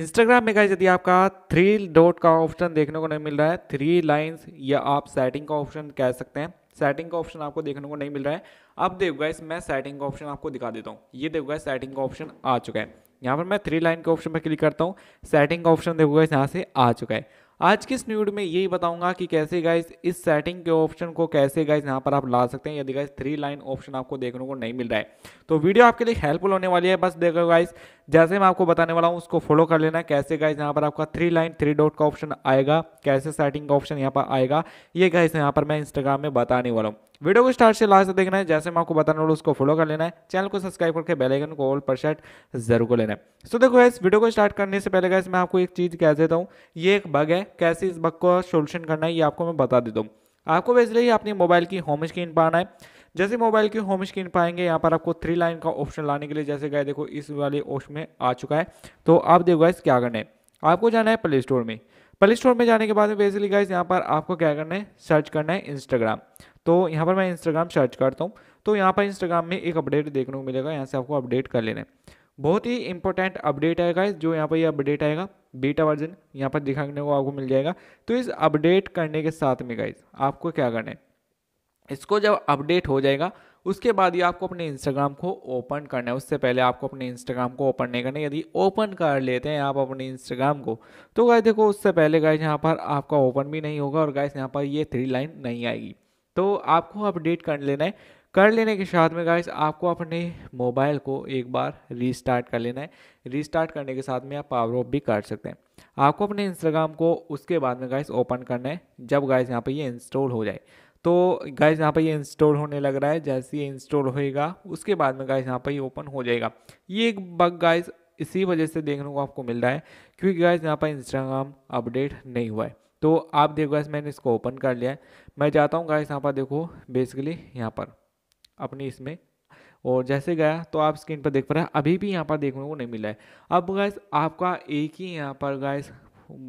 Instagram में guys यदि आपका थ्री डॉट का ऑप्शन देखने को नहीं मिल रहा है थ्री लाइंस या आप सेटिंग का ऑप्शन कह सकते हैं सेटिंग का ऑप्शन आपको देखने को नहीं मिल रहा है अब देखो गाइस मैं सेटिंग का ऑप्शन आपको दिखा देता हूँ ये देखो गाइस सेटिंग का ऑप्शन आ चुका है यहाँ पर मैं थ्री लाइन के ऑप्शन पर क्लिक करता हूँ सेटिंग का ऑप्शन देखो गाइस यहाँ से आ चुका है आज के इस न्यूड में यही बताऊंगा कि कैसे गाइज इस सेटिंग के ऑप्शन को कैसे गाइज यहाँ पर आप ला सकते हैं यदि गाइज थ्री लाइन ऑप्शन आपको देखने को नहीं मिल रहा है तो वीडियो आपके लिए हेल्पफुल होने वाली है बस देखो गाइज जैसे मैं आपको बताने वाला हूँ उसको फॉलो कर लेना कैसे गाइज यहाँ पर आपका थ्री लाइन थ्री डॉट का ऑप्शन आएगा कैसे सेटिंग का ऑप्शन यहाँ पर आएगा ये गाइज यहाँ पर मैं इंस्टाग्राम में बताने वाला हूँ वीडियो को स्टार्ट से लास्ट तक देखना है जैसे मैं आपको बताना हूँ उसको फॉलो कर लेना है चैनल को सब्सक्राइब करके बेल आइकन को ऑल पर सेट जरूर को लेना है सो देखो इस वीडियो को स्टार्ट करने से पहले गैस मैं आपको एक चीज़ कह देता हूँ ये एक बग है कैसे इस बग को सोल्यूशन करना है ये आपको मैं बता देता हूँ आपको बेसिकली अपनी मोबाइल की होम स्क्रीन पर आना है जैसे मोबाइल की होम स्क्रीन पर आएंगे यहाँ पर आपको थ्री लाइन का ऑप्शन लाने के लिए जैसे गए देखो इस वाले ऑप्शन में आ चुका है तो आप देखो गैस क्या करना है आपको जाना है प्ले स्टोर में प्ले स्टोर में जाने के बाद में बेसिकली गाइस यहाँ पर आपको क्या करना है सर्च करना है इंस्टाग्राम तो यहाँ पर मैं इंस्टाग्राम सर्च करता हूँ तो यहाँ पर इंस्टाग्राम में एक अपडेट देखने को मिलेगा यहाँ से आपको अपडेट कर लेना है बहुत ही इंपॉर्टेंट अपडेट आएगा जो यहाँ पर ये यह अपडेट आएगा बीटा वर्जन यहाँ पर दिखाने को आपको मिल जाएगा तो इस अपडेट करने के साथ में गाइज आपको क्या करना है इसको जब अपडेट हो जाएगा उसके बाद ही आपको अपने इंस्टाग्राम को ओपन करना है उससे पहले आपको अपने इंस्टाग्राम को ओपन नहीं करना है यदि ओपन कर लेते हैं आप अपने इंस्टाग्राम को तो गाय देखो उससे पहले गाय यहाँ पर आपका ओपन भी नहीं होगा और गाय यहाँ पर ये थ्री लाइन नहीं आएगी तो आपको अपडेट कर लेना है कर लेने के साथ में गाइस आपको अपने मोबाइल को एक बार रीस्टार्ट कर लेना है रीस्टार्ट करने के साथ में आप पावर ऑफ भी कर सकते हैं आपको अपने इंस्टाग्राम को उसके बाद में गाइस ओपन करना है जब गाइस यहाँ पर ये इंस्टॉल हो जाए तो गाइस यहाँ पर ये इंस्टॉल होने लग रहा है जैसे ये इंस्टॉल होएगा उसके बाद में गाइस यहाँ पर ये ओपन हो जाएगा ये एक बग गाइस इसी वजह से देखने को आपको मिल रहा है क्योंकि गाइस यहाँ पर इंस्टाग्राम अपडेट नहीं हुआ है तो आप देखो गैस मैंने इसको ओपन कर लिया है मैं जाता हूँ गैस यहाँ पर देखो बेसिकली यहाँ पर अपनी इसमें और जैसे गया तो आप स्क्रीन पर देख पा रहे हैं अभी भी यहाँ पर देखने को नहीं मिला है अब गैस आपका एक ही यहाँ पर गैस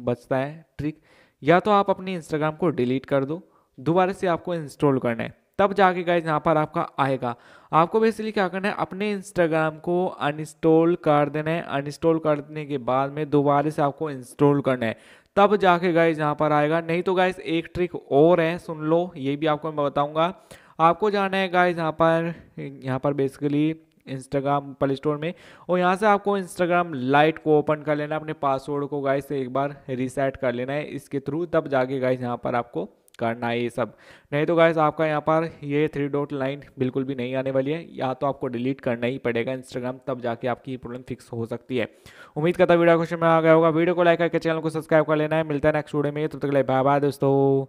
बचता है ट्रिक या तो आप अपने इंस्टाग्राम को डिलीट कर दो दोबारा से आपको इंस्टॉल करना है तब जाके गैस यहाँ पर आपका आएगा आपको बेसिकली क्या करना है अपने इंस्टाग्राम को अनइंस्टॉल कर देना है अनइंस्टॉल करने के बाद में दोबारा से आपको इंस्टॉल करना है तब जाके गाइज यहाँ पर आएगा नहीं तो गाइज एक ट्रिक और है सुन लो ये भी आपको मैं बताऊँगा आपको जाना है गाइज यहाँ पर यहाँ पर बेसिकली इंस्टाग्राम प्ले स्टोर में और यहाँ से आपको इंस्टाग्राम लाइट को ओपन कर लेना है अपने पासवर्ड को गाइज से एक बार रिसेट कर लेना है इसके थ्रू तब जाके गाइज यहाँ पर आपको करना है ये सब नहीं तो गाइस आपका यहाँ पर ये थ्री डॉट लाइन बिल्कुल भी नहीं आने वाली है या तो आपको डिलीट करना ही पड़ेगा इंस्टाग्राम तब जाके आपकी प्रॉब्लम फिक्स हो सकती है उम्मीद करता वीडियो क्वेश्चन में आ गया होगा वीडियो को लाइक करके चैनल को सब्सक्राइब कर लेना है मिलता है नेक्स्ट वीडियो में तब तक ले बाय बाय दोस्तों